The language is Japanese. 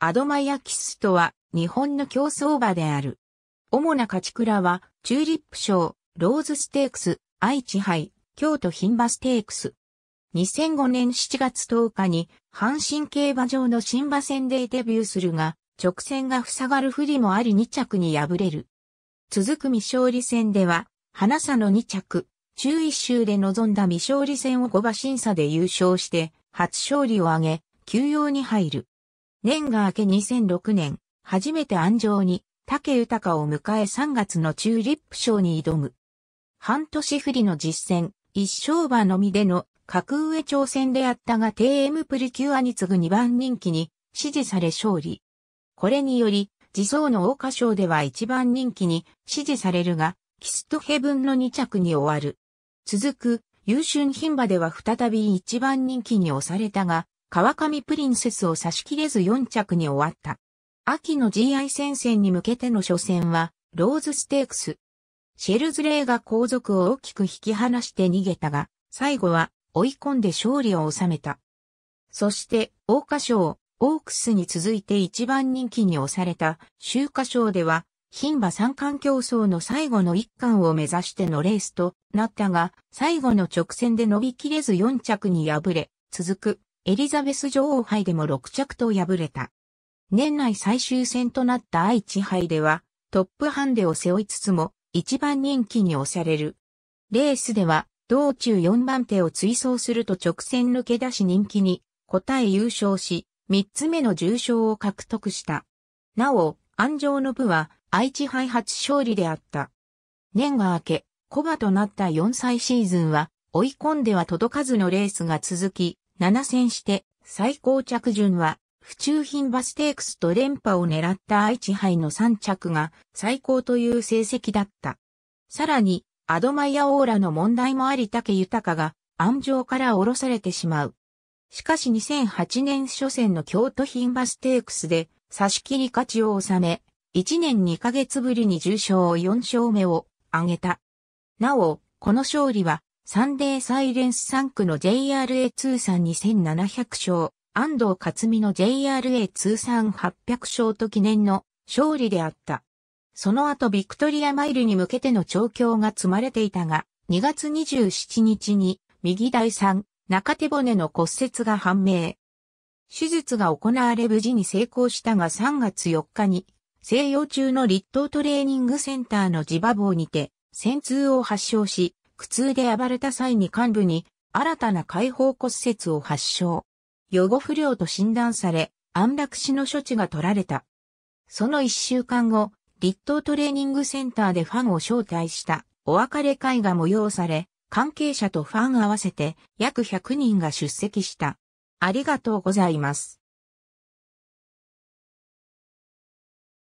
アドマイアキスとは日本の競争馬である。主な勝ち倉は、チューリップ賞、ローズステークス、愛知杯、京都牝馬ステークス。2005年7月10日に、阪神競馬場の新馬戦でデビューするが、直線が塞がる不利もあり2着に敗れる。続く未勝利戦では、花さの2着、中一周で臨んだ未勝利戦を5馬審査で優勝して、初勝利を挙げ、休養に入る。年が明け2006年、初めて安城に竹豊を迎え3月のチューリップ賞に挑む。半年振りの実戦、一勝馬のみでの格上挑戦であったが TM プリキュアに次ぐ2番人気に支持され勝利。これにより、自走の桜花賞では1番人気に支持されるが、キスとヘブンの2着に終わる。続く、優春牝馬では再び1番人気に押されたが、川上プリンセスを差し切れず4着に終わった。秋の GI 戦線に向けての初戦は、ローズステークス。シェルズレーが後続を大きく引き離して逃げたが、最後は追い込んで勝利を収めた。そして、大花賞、オークスに続いて一番人気に押された、秋華賞では、牝馬三冠競争の最後の一冠を目指してのレースとなったが、最後の直線で伸びきれず4着に敗れ、続くエリザベス女王杯でも6着と敗れた。年内最終戦となった愛知杯では、トップハンデを背負いつつも、一番人気に押される。レースでは、道中4番手を追走すると直線抜け出し人気に、答え優勝し、3つ目の重賞を獲得した。なお、安城の部は、愛知杯初勝利であった。年が明け、コバとなった4歳シーズンは、追い込んでは届かずのレースが続き、7戦して最高着順は府中品バステークスと連覇を狙った愛知杯の3着が最高という成績だった。さらにアドマイアオーラの問題もあり竹豊が安城から降ろされてしまう。しかし2008年初戦の京都品バステークスで差し切り勝ちを収め、1年2ヶ月ぶりに重賞4勝目を挙げた。なお、この勝利はサンデーサイレンス3区の JRA 通算2700勝、安藤勝美の JRA 通算800勝と記念の勝利であった。その後ビクトリアマイルに向けての調教が積まれていたが、2月27日に右第三中手骨の骨折が判明。手術が行われ無事に成功したが3月4日に西洋中の立東トレーニングセンターのジバボーにて、戦痛を発症し、苦痛で暴れた際に患部に新たな解放骨折を発症。予後不良と診断され、安楽死の処置が取られた。その一週間後、立東トレーニングセンターでファンを招待したお別れ会が催され、関係者とファン合わせて約100人が出席した。ありがとうございます。